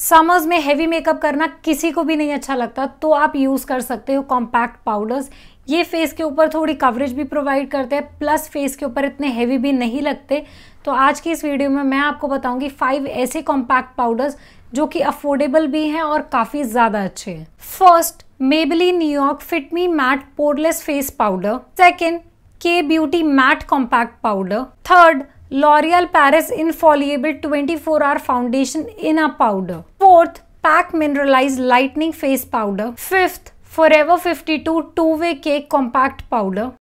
Summers में heavy makeup करना किसी को भी नहीं अच्छा लगता तो आप यूज़ कर सकते हो कॉम्पैक्ट पाउडर्स ये फेस के ऊपर थोड़ी कवरेज भी प्रोवाइड करते हैं प्लस फेस के ऊपर इतने हैवी भी नहीं लगते तो आज की इस वीडियो में मैं आपको बताऊंगी फाइव ऐसे कॉम्पैक्ट पाउडर्स जो कि अफोर्डेबल भी हैं और काफ़ी ज़्यादा अच्छे हैं first Maybelline New York Fit Me matte poreless face powder second Kay Beauty matte compact powder third L'Oreal Paris Infallible 24 Hour Foundation in a powder. Fourth, Pack Mineralized Lightning Face Powder. Fifth, Forever 52 Two Way Cake Compact Powder.